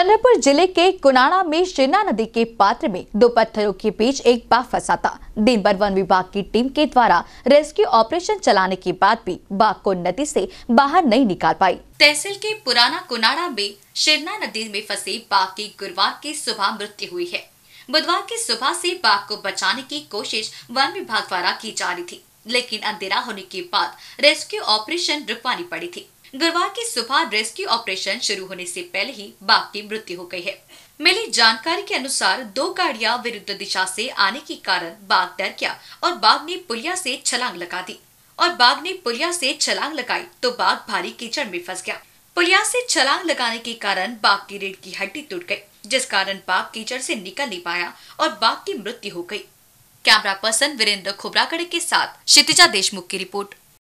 चंद्रपुर जिले के कुनाड़ा में शिना नदी के पात्र में दो पत्थरों के बीच एक बाघ फंसा था दिन भर वन विभाग की टीम के द्वारा रेस्क्यू ऑपरेशन चलाने के बाद भी बाघ को नदी से बाहर नहीं निकाल पाई तहसील के पुराना कुनाड़ा में शिरना नदी में फंसे बाघ की गुरुवार की सुबह मृत्यु हुई है बुधवार की सुबह से बाघ को बचाने की कोशिश वन विभाग द्वारा की जा रही थी लेकिन अंधेरा होने के बाद रेस्क्यू ऑपरेशन रुकवानी पड़ी थी गुरुवार की सुबह रेस्क्यू ऑपरेशन शुरू होने से पहले ही बाप की मृत्यु हो गई है मिली जानकारी के अनुसार दो गाड़ियां विरुद्ध दिशा से आने के कारण बाघ डर गया और बाघ ने पुलिया से छलांग लगा दी और बाघ ने पुलिया से छलांग लगाई तो बाघ भारी कीचड़ में फंस गया पुलिया से छलांग लगाने के कारण बाघ की रेड की हड्डी टूट गई जिस कारण बाघ कीचड़ से निकल नहीं पाया और बाघ की मृत्यु हो गई कैमरा पर्सन वीरेंद्र खोबरागड़े के साथ क्षितिजा देशमुख की रिपोर्ट